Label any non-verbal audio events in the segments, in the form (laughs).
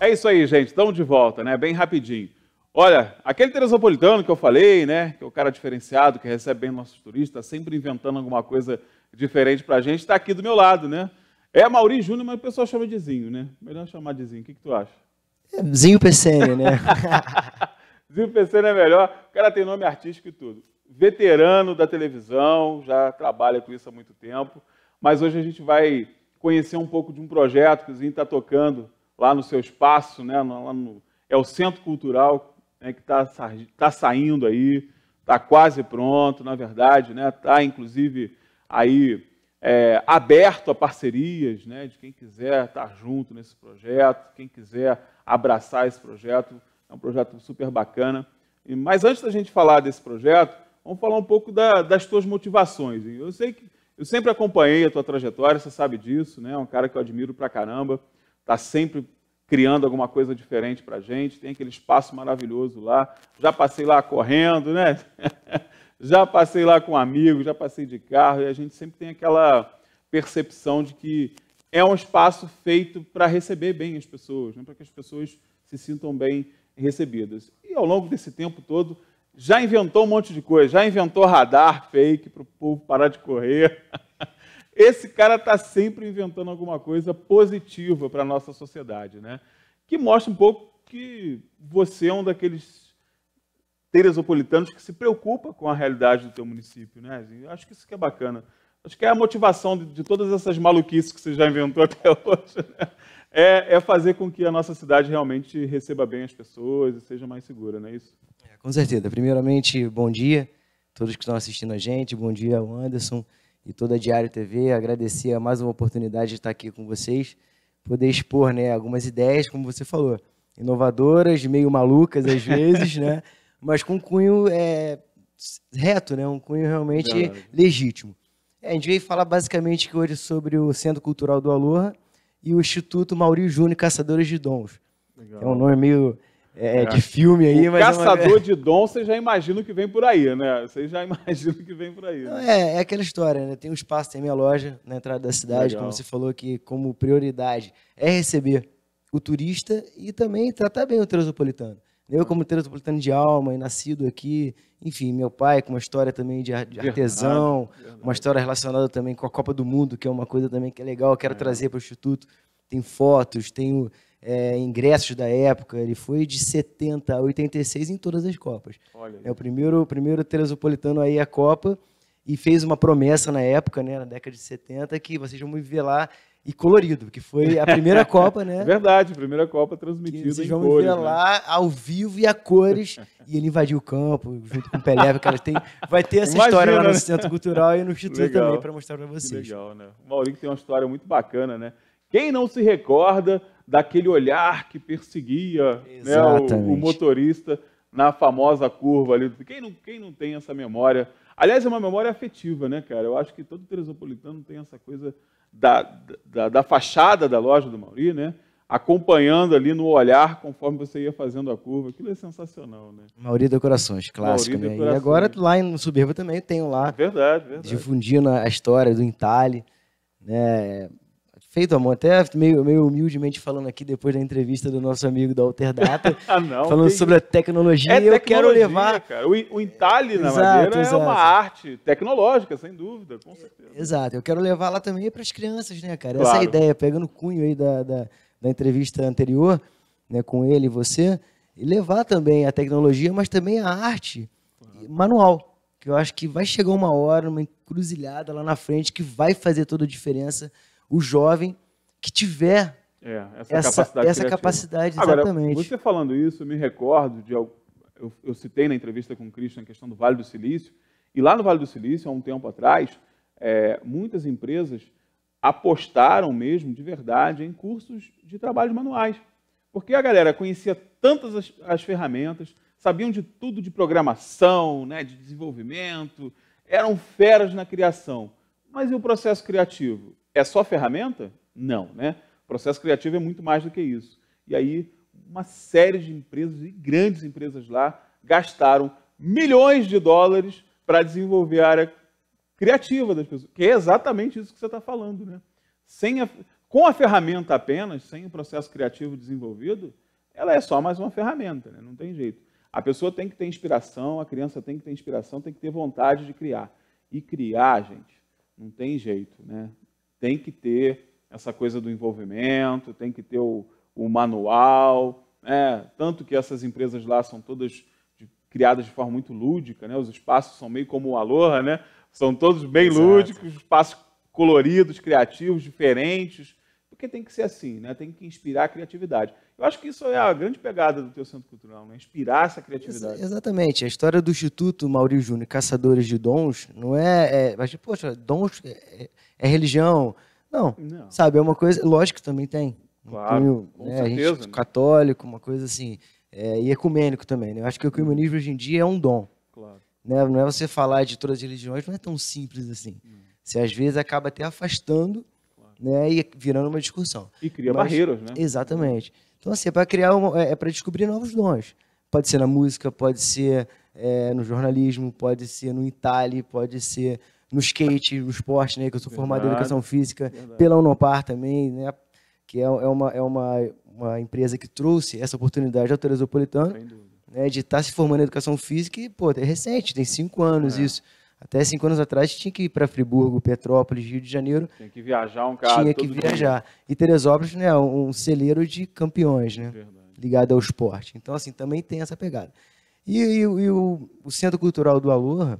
É isso aí, gente. Estamos de volta, né? Bem rapidinho. Olha, aquele teresopolitano que eu falei, né? Que é o cara diferenciado, que recebe bem nossos turistas, sempre inventando alguma coisa diferente para a gente, está aqui do meu lado, né? É Mauri Júnior, mas o pessoal chama de Zinho, né? Melhor chamar de Zinho. O que, que tu acha? É, Zinho PCN, né? (laughs) Zinho PCN é melhor. O cara tem nome artístico e tudo. Veterano da televisão, já trabalha com isso há muito tempo. Mas hoje a gente vai conhecer um pouco de um projeto que o Zinho está tocando lá no seu espaço, né? No, é o Centro Cultural né, que está tá saindo aí, está quase pronto, na verdade, né? Está inclusive aí é, aberto a parcerias, né? De quem quiser estar tá junto nesse projeto, quem quiser abraçar esse projeto, é um projeto super bacana. Mas antes da gente falar desse projeto, vamos falar um pouco da, das tuas motivações. Eu sei que eu sempre acompanhei a tua trajetória, você sabe disso, né? É um cara que eu admiro pra caramba está sempre criando alguma coisa diferente para a gente. Tem aquele espaço maravilhoso lá. Já passei lá correndo, né? (laughs) já passei lá com amigos. já passei de carro, e a gente sempre tem aquela percepção de que é um espaço feito para receber bem as pessoas, né? para que as pessoas se sintam bem recebidas. E ao longo desse tempo todo, já inventou um monte de coisa, já inventou radar fake para o povo parar de correr. (laughs) Esse cara está sempre inventando alguma coisa positiva para a nossa sociedade, né? Que mostra um pouco que você é um daqueles teresopolitanos que se preocupa com a realidade do seu município, né? Eu acho que isso que é bacana. Acho que é a motivação de, de, todas essas maluquices que você já inventou (laughs) até hoje, né? é, é, fazer com que a nossa cidade realmente receba bem as pessoas e seja mais segura, não é isso? É, com certeza. Primeiramente, bom dia a todos que estão assistindo a gente. Bom dia ao Anderson e toda a Diário TV. Agradecer mais uma oportunidade de estar aqui com vocês, poder expor né, algumas ideias, como você falou, inovadoras, meio malucas às (laughs) vezes, né? mas com cunho é, reto, né? um cunho realmente Verdade. legítimo. É, a gente veio falar basicamente hoje sobre o Centro Cultural do Aloha e o Instituto Maurício Júnior Caçadores de Dons. Legal. É um nome meio é, é de filme aí. O caçador é uma... de dom, você já imagina o que vem por aí, né? Você já (laughs) imagina o que vem por aí. Né? É, é aquela história, né? Tem um espaço, tem minha loja na entrada da cidade, Legal. como você falou que como prioridade é receber o turista e também tratar bem o transnapolitano. Eu, como transnapolitano de alma e nascido aqui, enfim, meu pai com uma história também de, artesão, uma história relacionada também com a Copa do Mundo, que é uma coisa também que é legal, quero é. trazer para o Instituto. Tem fotos, tenho é, ingressos da época. Ele foi de 70 a 86 em todas as Copas. É o primeiro, primeiro Teresopolitano aí a Copa e fez uma promessa na época, né, na década de 70, que vocês vão me ver lá e colorido, que foi a primeira (laughs) Copa, né? Verdade, primeira Copa transmitida vocês vão em ver né? lá ao vivo e a cores (laughs) e ele invadiu o campo junto com o Pelé, cara, tem vai ter essa Imagina, história lá no né? Centro Cultural e no Instituto legal, também para mostrar para vocês. Que legal, né? O Maurinho tem uma história muito bacana, né? Quem não se recorda daquele olhar que perseguia né, o, o, motorista na famosa curva ali. Quem não, quem não tem essa memória? Aliás, é uma memória afetiva, né, cara? Eu acho que todo teresopolitano tem essa coisa da, da, da fachada da loja do Mauri, né? acompanhando ali no olhar conforme você ia fazendo a curva. Aquilo é sensacional, né? Mauri Decorações, clássico, Mauri né? Decorações. E agora lá no Suburba também tem lá. Verdade, verdade. Difundindo a história do entalhe, né? feito, amor, até meio, meio humildemente falando aqui depois da entrevista do nosso amigo da Alterdata, (laughs) ah, não, falando sobre a tecnologia. É eu quero levar. Cara. O, o entalhe é, na exato, madeira é exato. é uma arte tecnológica, sem dúvida, com certeza. Exato, eu quero levar lá também é para as crianças, né, cara? É claro. Essa ideia, pegando o cunho aí da, da, da, entrevista anterior, né, com ele e você, e levar também a tecnologia, mas também a arte claro. manual. Que eu acho que vai chegar uma hora, uma encruzilhada lá na frente, que vai fazer toda a diferença o jovem que tiver é, essa, essa, capacidade, essa capacidade. exatamente. Agora, você falando isso, eu me recordo de. Eu, eu citei na entrevista com o Christian a questão do Vale do Silício, e lá no Vale do Silício, há um tempo atrás, é, muitas empresas apostaram mesmo, de verdade, em cursos de trabalhos manuais. Porque a galera conhecia tantas as, as ferramentas, sabiam de tudo de programação, né, de desenvolvimento, eram feras na criação. Mas e o processo criativo? É só ferramenta? Não, né? O processo criativo é muito mais do que isso. E aí, uma série de empresas e grandes empresas lá gastaram milhões de dólares para desenvolver a área criativa das pessoas, que é exatamente isso que você está falando, né? Sem a, com a ferramenta apenas, sem o processo criativo desenvolvido, ela é só mais uma ferramenta, né? não tem jeito. A pessoa tem que ter inspiração, a criança tem que ter inspiração, tem que ter vontade de criar. E criar, gente, não tem jeito, né? tem que ter essa coisa do envolvimento, tem que ter o, o manual, né? tanto que essas empresas lá são todas de, criadas de forma muito lúdica, né? os espaços são meio como o Aloha, né? são todos bem Exato. lúdicos, espaços coloridos, criativos, diferentes, porque tem que ser assim, né? Tem que inspirar a criatividade. Eu acho que isso é a grande pegada do teu centro cultural, né? Inspirar essa criatividade. Ex exatamente. A história do Instituto Maurício Júnior, Caçadores de Dons, não é. é mas, poxa, dons é, é, é religião. Não, não, Sabe, é uma coisa. Lógico que também tem. Claro. Um cunho, né? certeza, gente, né? Católico, uma coisa assim. É, e ecumênico também. Né? Eu acho que o ecumenismo hoje em dia é um dom. Claro. Né? Não é você falar de todas as religiões, não é tão simples assim. Hum. Você às vezes acaba até afastando né? E virando uma discussão. E cria Mas, barreiras, né? Exatamente. Então, assim, é para criar, um, é, é para descobrir novos dons. Pode ser na música, pode ser é, no jornalismo, pode ser no Itali, pode ser no skate, no esporte, né? Que eu sou Verdade. formado em educação física, Verdade. pela Unopar também, né? Que é, é, uma, é uma, uma empresa que trouxe essa oportunidade ao Teresopolitano, né? De estar tá se formando em educação física e, pô, é recente, tem cinco anos é. isso. Até cinco anos atrás tinha que ir para Friburgo, Petrópolis, Rio de Janeiro. Tinha que viajar um cara. Tinha que viajar. Dia. E Teresópolis, né, um celeiro de campeões, né? Verdade. Ligado ao esporte. Então, assim, também tem essa pegada. E, e, e o, o, Centro Cultural do Aloha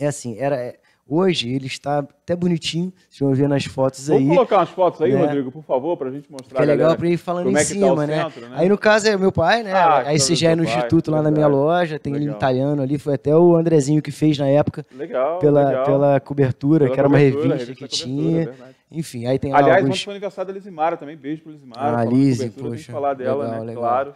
é assim, era Hoje ele está até bonitinho, vocês vão ver nas fotos aí. Vamos colocar umas fotos aí, né? Rodrigo, por favor, para a gente mostrar. Que é legal para ele falando como em é tá cima, tá né? Centro, né? Aí no caso é meu pai, né? Ah, aí você já é no pai, instituto lá na minha loja, tem legal. ele italiano ali, foi até o Andrezinho que fez na época. Legal. Pela, legal. pela cobertura, pela que era uma revista, revista que tinha. Enfim, aí tem lá Aliás, alguns... foi aniversário da Lizimara também, beijo para Lizimara. Ah, Liz, poxa. falar dela, legal, né? Legal. Claro.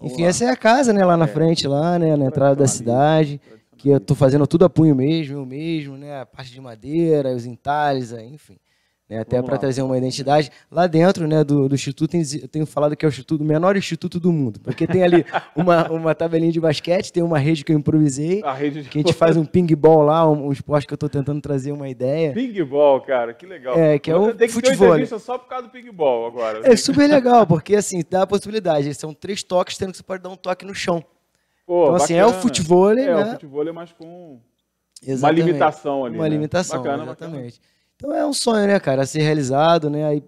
Enfim, essa é a casa, né? Lá na é. frente, lá, né? Na entrada da cidade que eu tô fazendo tudo a punho mesmo, eu mesmo, né? A parte de madeira, os entalhes, enfim. Né? Até para trazer uma identidade. Lá dentro né, do, do Instituto, eu tenho falado que é o, instituto, o menor instituto do mundo, porque tem ali (laughs) uma, uma tabelinha de basquete, tem uma rede que eu improvisei, a de... que a gente faz um ping-ball lá, um, um, esporte que eu estou tentando trazer uma ideia. Ping-ball, cara, que legal. É, que é o tem que futebol. Ter só por causa do ping-ball agora. É assim. super legal, (laughs) porque assim, dá a possibilidade. São três toques, tendo que você pode dar um toque no chão. Pô, então, bacana. Assim, é o futebol, é, né? É o né? futebol, é mas com exatamente. uma limitação ali. Uma né? limitação, bacana, exatamente. Bacana. Então é um sonho, né, cara, a ser realizado, né? Aí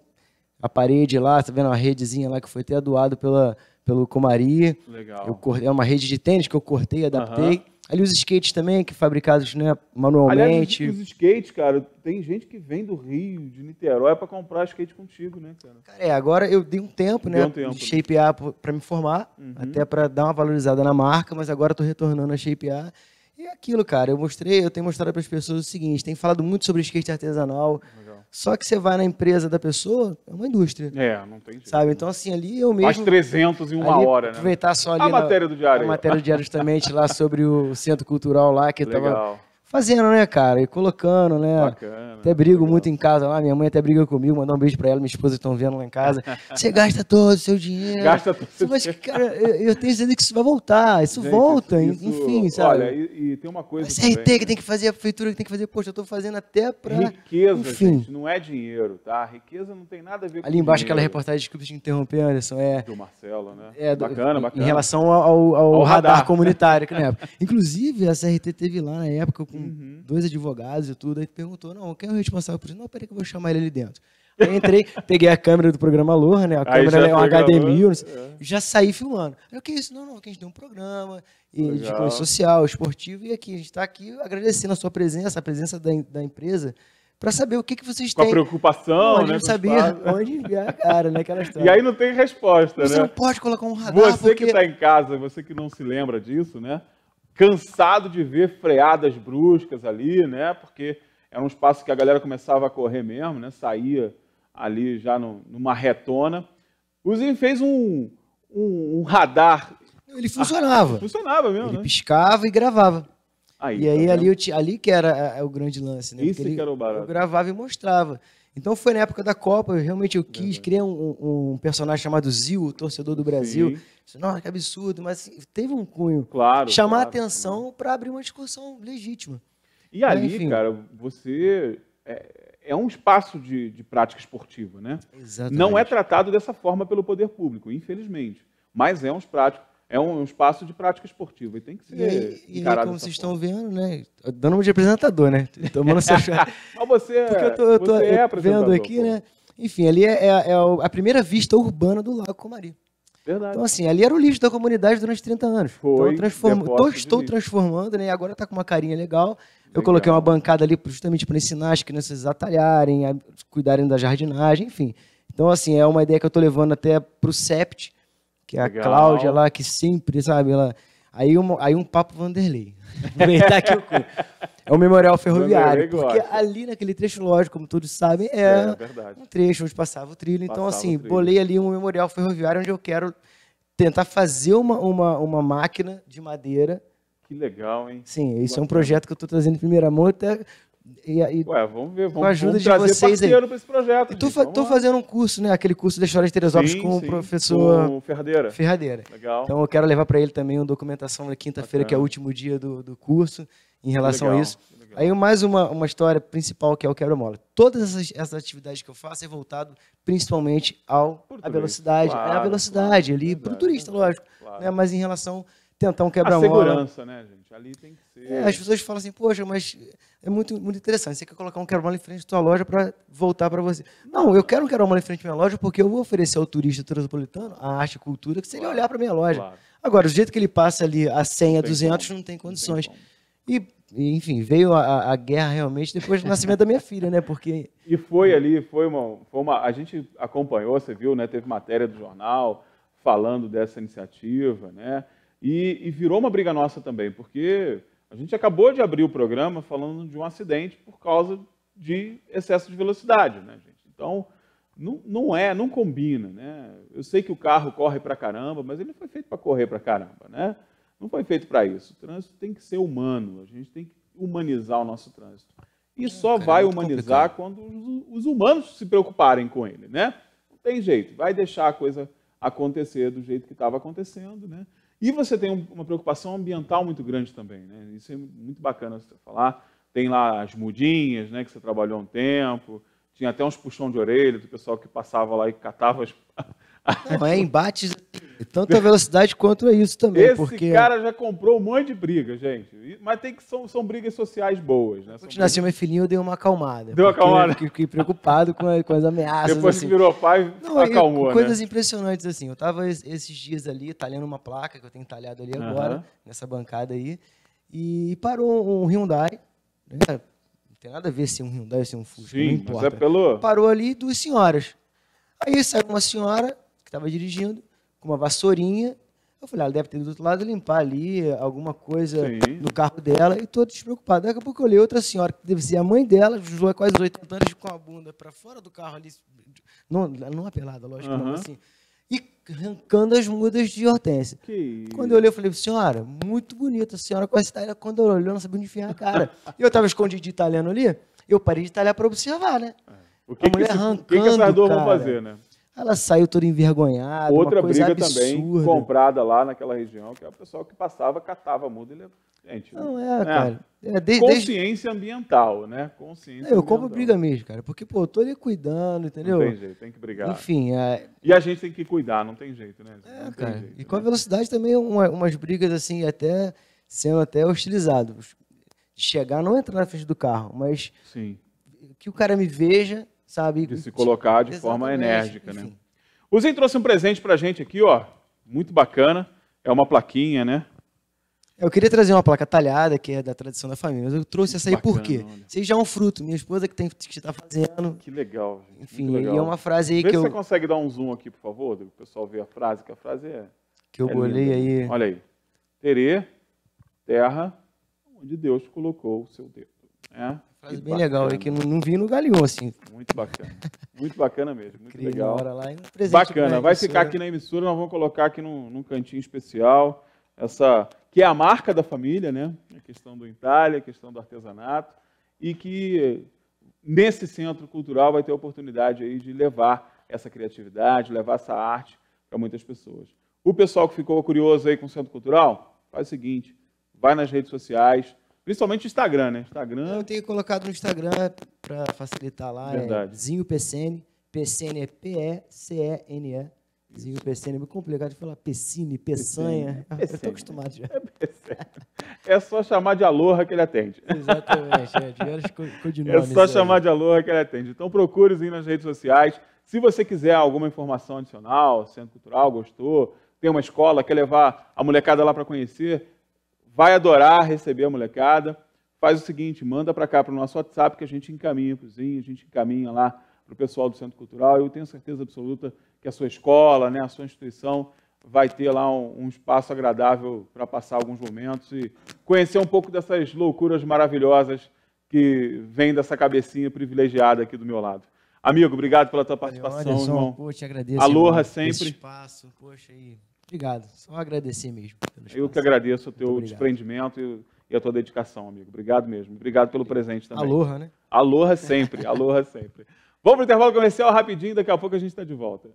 a parede lá, tá vendo a redezinha lá que foi até doado pela, pelo Comari. Legal. Eu, é uma rede de tênis que eu cortei, adaptei. Uhum. Ali os skates também, que fabricados né, manualmente. Aliás, os, os skates, cara, tem gente que vem do Rio, de Niterói, é para comprar skate contigo, né, cara? Cara, é, agora eu dei um tempo, né, um tempo, de né? Shape A para me formar, uhum. até para dar uma valorizada na marca, mas agora tô retornando a Shape A. E é aquilo, cara, eu mostrei, eu tenho mostrado para as pessoas o seguinte, tem falado muito sobre skate artesanal, uhum só que você vai na empresa da pessoa, é uma indústria. É, não tem jeito. Sabe? Então, assim, ali eu mesmo. Mais 300 em uma ali, hora, né? Aproveitar só ali. A na, matéria do diário. A matéria do diário, justamente, lá sobre o centro cultural lá, que estava fazendo, né, cara? E colocando, né? Bacana, até brigo muito em casa lá. Minha mãe até briga comigo, mandar um beijo pra ela, minha esposa estão vendo lá em casa. (laughs) Você gasta todo o seu dinheiro. Gasta todo. Mas, cara, eu, eu tenho certeza que isso vai voltar. Isso Gente, volta, isso, enfim, sabe? Olha, e, e, tem uma coisa. A CRT que tem que fazer, a prefeitura que tem que fazer, poxa, eu tô fazendo até pra. Riqueza, enfim. Gente, não é dinheiro, tá? Riqueza não tem nada a ver Ali com Ali embaixo, dinheiro. aquela reportagem, desculpa te interromper, Anderson. É, do Marcelo, né? É, do, bacana, bacana. Em relação ao, ao, ao, ao radar, radar, comunitário, que na (laughs) época. Inclusive, a CRT teve lá na época com uhum. dois advogados e tudo. Aí perguntou: não, quem é o responsável por isso? Não, peraí que eu vou chamar ele ali dentro. Aí entrei, (laughs) peguei a câmera do programa Aloha, né? A câmera é um hd é. já saí filmando. Aí o que é isso? Não, não, aqui a gente tem um programa de coisa social, esportivo, e aqui, a gente está aqui agradecendo a sua presença, a presença da, da empresa, para saber o que, que vocês Com têm. Com a preocupação, não, né? Não sabia né? onde enviar a cara né (laughs) história. E aí não tem resposta, você né? Você não pode colocar um radar, Você porque... que está em casa, você que não se lembra disso, né? cansado de ver freadas bruscas ali, né? Porque era é um espaço que a galera começava a correr mesmo, né? Saía ali já no, numa retona. O Zinho fez um, um, um radar. Ele funcionava. Ah, funcionava mesmo, Ele né? piscava e gravava. Aí, e aí tá ali, eu, ali que era é, é o grande lance, né? Isso que era o barato. Eu gravava e mostrava. Então foi na época da Copa, realmente eu quis, criar um, um, personagem chamado Zil, o torcedor do Brasil. Nossa, que absurdo, mas assim, teve um cunho. Claro. Chamar claro, atenção para abrir uma discussão legítima. E ali, enfim, cara, você. É, é, um espaço de, de prática esportiva, né? Exatamente. Não é tratado dessa forma pelo poder público, infelizmente. Mas é um, prático, é um espaço de prática esportiva e tem que ser. E, e como vocês forma. estão vendo, né? Dando um de apresentador, né? Tomando (laughs) essa chave. Mas você, é, Porque eu tô, eu tô é vendo aqui, pô. né? Enfim, ali é, é, é a primeira vista urbana do Lago Comari. Verdade. Então, assim, ali era o lixo da comunidade durante 30 anos. Foi, então, transform... tô, estou transformando, né? Agora está com uma carinha legal. Eu coloquei uma bancada ali justamente para ensinar as né? crianças a atalharem, a cuidarem da jardinagem, enfim. Então, assim, é uma ideia que eu estou levando até para o CEPT, que é a Cláudia lá, que sempre, sabe, ela... Aí um, aí um papo Vanderlei. Aproveitar (laughs) tá aqui o cu. É o memorial ferroviário. Porque ali naquele trecho, lógico, como todos sabem, é, é, é um trecho onde passava o trilho. Então, passava então, assim, trilho. bolei ali um memorial ferroviário onde eu quero tentar fazer uma, uma, uma máquina de madeira. Que legal, hein? Sim, isso é um projeto que eu estou trazendo em primeira mão. Até e, e Ué, vamos ver, vamos, com a ajuda de vocês aí. Projeto, tu gente, tô fazendo um curso, né? Aquele curso da história de Teresópolis com sim, o professor com Ferradeira. Ferradeira. Legal. Então eu quero levar para ele também uma documentação na quinta-feira, que é o último dia do, do curso, em relação Legal. a isso. Aí mais uma, uma história principal que é o quebra-mola. Todas essas, essas, atividades que eu faço é voltado principalmente ao, à velocidade. Claro, é a velocidade claro, ali, para o turista, lógico. Né? Claro. Né, mas em relação tentar um quebra-mola. segurança, né, gente? Ali tem que ser. É, as pessoas falam assim, poxa, mas é muito, muito interessante. Você quer colocar um quebra-mola em frente da sua loja para voltar para você. Não, eu quero um quebra-mola em frente da minha loja porque eu vou oferecer ao turista transpolitano a arte e cultura que seria ele claro. olhar para minha loja. Claro. Agora, do jeito que ele passa ali a 100, a 200, como. não tem condições. tem e, enfim, veio a, a, guerra realmente depois do nascimento da minha filha, né? Porque... E foi ali, foi uma, foi uma... A gente acompanhou, você viu, né? Teve matéria do jornal falando dessa iniciativa, né? E, e virou uma briga nossa também, porque a gente acabou de abrir o programa falando de um acidente por causa de excesso de velocidade, né, gente? Então, não, não é, não combina, né? Eu sei que o carro corre para caramba, mas ele foi feito para correr para caramba, né? Não foi feito para isso. O trânsito tem que ser humano, a gente tem que humanizar o nosso trânsito. E só é, é vai humanizar complicado. quando os, os, humanos se preocuparem com ele, né? Não tem jeito, vai deixar a coisa acontecer do jeito que estava acontecendo, né? E você tem uma preocupação ambiental muito grande também, né? Isso é muito bacana você falar. Tem lá as mudinhas, né, que você trabalhou um tempo. Tinha até uns puxão de orelha do pessoal que passava lá e catava as... (laughs) Não, é embates e velocidade quanto é isso também. Esse porque... cara já comprou um monte de briga, gente. Mas tem que são, são brigas sociais boas, né? Quando nasceu meu filhinho, eu dei uma acalmada. Deu uma acalmada. Fiquei, fiquei preocupado com, a, com as ameaças. Depois assim. que virou pai, Não, é acalmou, e, né? Coisas né? impressionantes, assim. Eu tava esses dias ali, talhando uma placa que eu tenho talhado ali agora, nessa bancada aí. E parou um Hyundai, né? tem nada a ver se é um Hyundai ou se é um Fusca, Sim, não é importa. É pelo... Parou ali duas senhoras. Aí saiu uma senhora que estava dirigindo com uma vassourinha. Eu falei, ah, ela deve ter do outro lado limpar ali alguma coisa Sim. no carro dela e todo despreocupado. Daqui a pouco eu olhei outra senhora, que deve ser a mãe dela, Juju, quase 80 anos, com a bunda para fora do carro ali, não, não apelada, é lógico, uhum. não, assim, e arrancando as mudas de hortênsia. Que... Quando eu olhei, eu falei, senhora, muito bonita, a senhora com essa talha, quando eu olhei, não sabia onde enfiar a cara. (laughs) eu estava escondido de italiano ali, eu parei de talhar para observar, né? É. O que, a mulher que, esse, arrancando, que, que essas duas vão fazer, né? Ela saiu toda envergonhada. Outra briga absurda. também comprada lá naquela região, que é o pessoal que passava, catava muda e levava. Gente, né? não é, é, cara. É, de, Consciência ambiental, né? Consciência. Não, é, eu ambiental. compro briga mesmo, cara, porque pô, eu tô ali cuidando, entendeu? Não tem jeito, tem que brigar. Enfim, é... e a gente tem que cuidar, não tem jeito, né? É, não cara. Jeito, e né? com né? a velocidade também uma, umas brigas assim até sendo até hostilizado. Chegar, não entrar na frente do carro, mas Sim. que o cara me veja sabe? De se colocar de forma enérgica, né? enfim. né? O Zinho trouxe um presente pra gente aqui, ó, muito bacana. É uma plaquinha, né? Eu queria trazer uma placa talhada, que é da tradição da família, mas eu trouxe essa aí Bacana, por quê? Olha. Seja é um fruto, minha esposa que tem que está fazendo. Que legal. Gente. Enfim, legal. e é uma frase aí Vê que se eu... você consegue dar um zoom aqui, por favor, para o pessoal ver a frase, que a frase é... Que eu é olhei aí... Olha aí. Terê, terra, onde Deus colocou o seu dedo. É? frase bem bacana. legal, é que não, não vi no Galeão, assim. Muito bacana. Muito bacana mesmo. Muito Criei legal. Lá, bacana. Vai ficar né? aqui na emissora, nós vamos colocar aqui num, num cantinho especial. Essa que é a marca da família, né? A questão do itália, a questão do artesanato. E que nesse centro cultural vai ter a oportunidade aí de levar essa criatividade, levar essa arte para muitas pessoas. O pessoal que ficou curioso aí com o centro cultural, faz o seguinte: vai nas redes sociais Principalmente o Instagram, né? Instagram. Eu tenho colocado no Instagram para facilitar lá. Verdade. É Zinho PCN. PCN é P-E-C-E-N-E. Zinho PCN é muito complicado de falar Pessine, Peçanha. (laughs) Eu estou acostumado já. É, é, só chamar de aloha que ele atende. Exatamente. É, de é só chamar de aloha que ele atende. Então procure o Zinho nas redes sociais. Se você quiser alguma informação adicional, centro cultural, gostou, tem uma escola, quer levar a molecada lá para conhecer, vai adorar receber a molecada. Faz o seguinte, manda para cá para o nosso WhatsApp que a gente encaminha para o Zinho, a gente encaminha lá para o pessoal do Centro Cultural. Eu tenho certeza absoluta que a sua escola, né, a sua instituição vai ter lá um, um espaço agradável para passar alguns momentos e conhecer um pouco dessas loucuras maravilhosas que vem dessa cabecinha privilegiada aqui do meu lado. Amigo, obrigado pela tua participação, Anderson, irmão. Pô, te agradeço. Aloha irmão, sempre. Espaço, poxa, e Obrigado. Só agradecer mesmo. Eu que agradeço o teu desprendimento e, e, a tua dedicação, amigo. Obrigado mesmo. Obrigado pelo presente também. Aloha, né? Aloha sempre. Aloha sempre. Vamos para o intervalo comercial rapidinho. Daqui a pouco a gente está de volta.